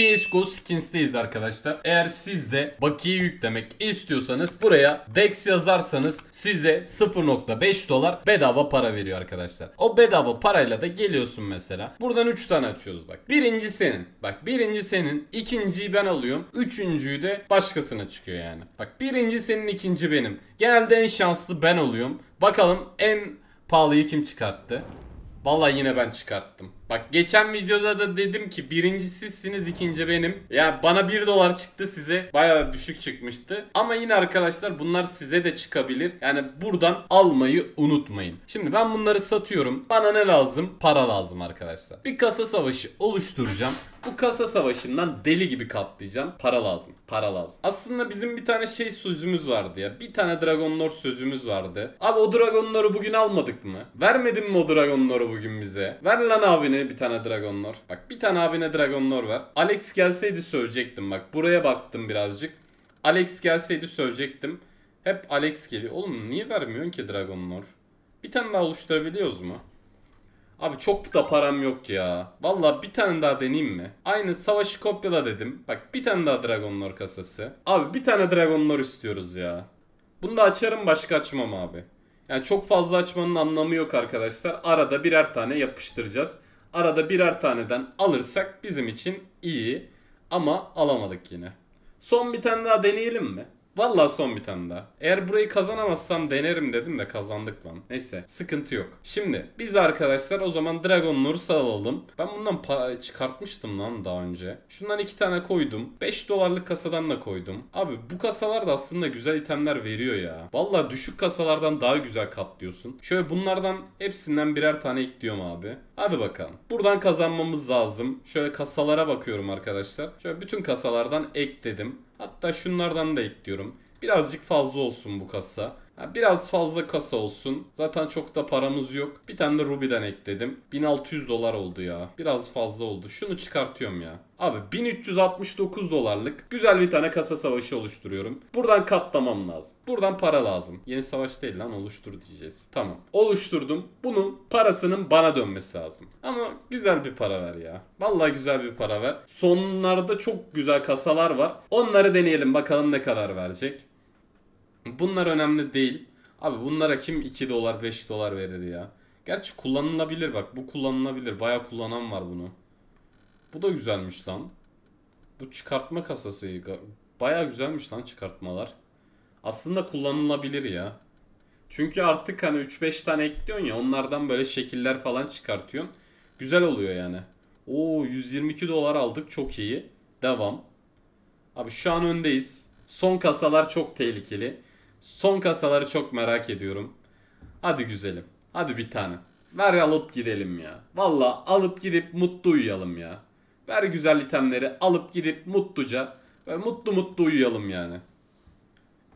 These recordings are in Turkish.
CSGO Skins'teyiz arkadaşlar. Eğer siz de bakiye yüklemek istiyorsanız buraya DEX yazarsanız size 0.5 dolar bedava para veriyor arkadaşlar. O bedava parayla da geliyorsun mesela. Buradan 3 tane açıyoruz bak. Birinci senin. Bak birinci senin. ikinciyi ben alıyorum. Üçüncüyü de başkasına çıkıyor yani. Bak birinci senin ikinci benim. Genelde en şanslı ben oluyorum. Bakalım en pahalıyı kim çıkarttı? Vallahi yine ben çıkarttım. Bak geçen videoda da dedim ki birinci sizsiniz ikinci benim. Ya yani bana 1 dolar çıktı size. Bayağı düşük çıkmıştı. Ama yine arkadaşlar bunlar size de çıkabilir. Yani buradan almayı unutmayın. Şimdi ben bunları satıyorum. Bana ne lazım? Para lazım arkadaşlar. Bir kasa savaşı oluşturacağım. Bu kasa savaşından deli gibi katlayacağım. Para lazım. Para lazım. Aslında bizim bir tane şey sözümüz vardı ya. Bir tane Dragon Lore sözümüz vardı. Abi o Dragon Lore'u bugün almadık mı? Vermedin mi o Dragon Lore'u bugün bize? Ver lan abini abine bir tane Dragon Lore. Bak bir tane abine Dragon Lore var. Alex gelseydi sövecektim bak. Buraya baktım birazcık. Alex gelseydi sövecektim. Hep Alex geliyor. Oğlum niye vermiyorsun ki Dragon Lore? Bir tane daha oluşturabiliyoruz mu? Abi çok da param yok ya. Valla bir tane daha deneyeyim mi? Aynı savaşı kopyala dedim. Bak bir tane daha Dragon Lore kasası. Abi bir tane Dragon Lore istiyoruz ya. Bunu da açarım başka açmam abi. Yani çok fazla açmanın anlamı yok arkadaşlar. Arada birer tane yapıştıracağız. Arada birer taneden alırsak bizim için iyi ama alamadık yine. Son bir tane daha deneyelim mi? Vallahi son bir tane daha. Eğer burayı kazanamazsam denerim dedim de kazandık lan. Neyse sıkıntı yok. Şimdi biz arkadaşlar o zaman Dragon Lords'u alalım. Ben bundan çıkartmıştım lan daha önce. Şundan iki tane koydum. 5 dolarlık kasadan da koydum. Abi bu kasalar da aslında güzel itemler veriyor ya. Vallahi düşük kasalardan daha güzel katlıyorsun. Şöyle bunlardan hepsinden birer tane ekliyorum abi. Hadi bakalım. Buradan kazanmamız lazım. Şöyle kasalara bakıyorum arkadaşlar. Şöyle bütün kasalardan ekledim. Hatta şunlardan da ekliyorum. Birazcık fazla olsun bu kasa biraz fazla kasa olsun. Zaten çok da paramız yok. Bir tane de Ruby'den ekledim. 1600 dolar oldu ya. Biraz fazla oldu. Şunu çıkartıyorum ya. Abi 1369 dolarlık güzel bir tane kasa savaşı oluşturuyorum. Buradan katlamam lazım. Buradan para lazım. Yeni savaş değil lan oluştur diyeceğiz. Tamam. Oluşturdum. Bunun parasının bana dönmesi lazım. Ama güzel bir para ver ya. Vallahi güzel bir para ver. Sonlarda çok güzel kasalar var. Onları deneyelim bakalım ne kadar verecek. Bunlar önemli değil. Abi bunlara kim 2 dolar 5 dolar verir ya? Gerçi kullanılabilir bak. Bu kullanılabilir. Baya kullanan var bunu. Bu da güzelmiş lan. Bu çıkartma kasası. Baya güzelmiş lan çıkartmalar. Aslında kullanılabilir ya. Çünkü artık hani 3-5 tane ekliyorsun ya onlardan böyle şekiller falan çıkartıyorsun. Güzel oluyor yani. Oo 122 dolar aldık çok iyi. Devam. Abi şu an öndeyiz. Son kasalar çok tehlikeli. Son kasaları çok merak ediyorum. Hadi güzelim. Hadi bir tane. Ver alıp gidelim ya. Valla alıp gidip mutlu uyuyalım ya. Ver güzel itemleri alıp gidip mutluca ve mutlu mutlu uyuyalım yani.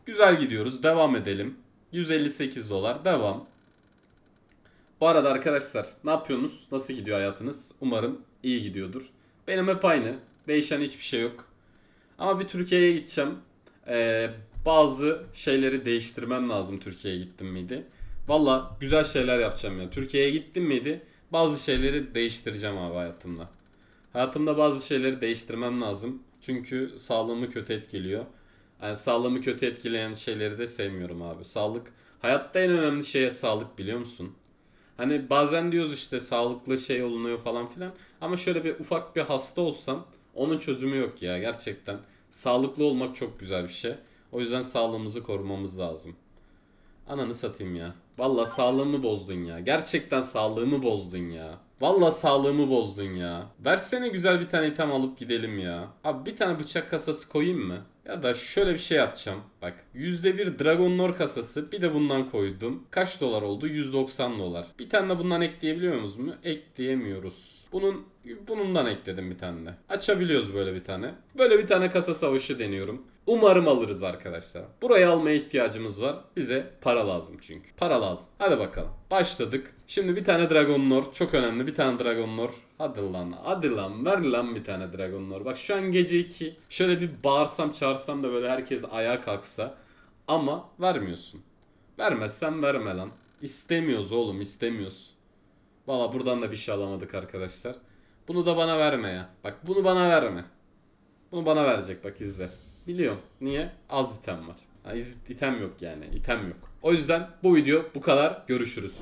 Güzel gidiyoruz. Devam edelim. 158 dolar. Devam. Bu arada arkadaşlar ne yapıyorsunuz? Nasıl gidiyor hayatınız? Umarım iyi gidiyordur. Benim hep aynı. Değişen hiçbir şey yok. Ama bir Türkiye'ye gideceğim. Ee, bazı şeyleri değiştirmem lazım Türkiye'ye gittim miydi? Valla güzel şeyler yapacağım ya. Türkiye'ye gittim miydi? Bazı şeyleri değiştireceğim abi hayatımda. Hayatımda bazı şeyleri değiştirmem lazım. Çünkü sağlığımı kötü etkiliyor. Yani sağlığımı kötü etkileyen şeyleri de sevmiyorum abi. Sağlık hayatta en önemli şeye sağlık biliyor musun? Hani bazen diyoruz işte sağlıklı şey olunuyor falan filan. Ama şöyle bir ufak bir hasta olsam onun çözümü yok ya gerçekten. Sağlıklı olmak çok güzel bir şey. O yüzden sağlığımızı korumamız lazım. Ananı satayım ya. Valla sağlığımı bozdun ya. Gerçekten sağlığımı bozdun ya. Valla sağlığımı bozdun ya. Versene güzel bir tane item alıp gidelim ya. Abi bir tane bıçak kasası koyayım mı? Ya da şöyle bir şey yapacağım. Bak %1 Dragonlor kasası bir de bundan koydum. Kaç dolar oldu? 190 dolar. Bir tane de bundan ekleyebiliyor muyuz mu? Ekleyemiyoruz. Bunun bunundan ekledim bir tane de. Açabiliyoruz böyle bir tane. Böyle bir tane kasa savaşı deniyorum. Umarım alırız arkadaşlar. Burayı almaya ihtiyacımız var. Bize para lazım çünkü. Para lazım. Hadi bakalım. Başladık. Şimdi bir tane Dragon Dragonlord. Çok önemli bir tane Dragonlord. Hadi lan. Hadi lan. Ver lan bir tane Dragon Dragonlord. Bak şu an gece 2. Şöyle bir bağırsam çağırsam da böyle herkes ayağa kalksın varsa ama vermiyorsun. Vermezsen verme lan. İstemiyoruz oğlum istemiyoruz. Valla buradan da bir şey alamadık arkadaşlar. Bunu da bana verme ya. Bak bunu bana verme. Bunu bana verecek bak izle. Biliyorum. Niye? Az item var. Yani item yok yani. item yok. O yüzden bu video bu kadar. Görüşürüz.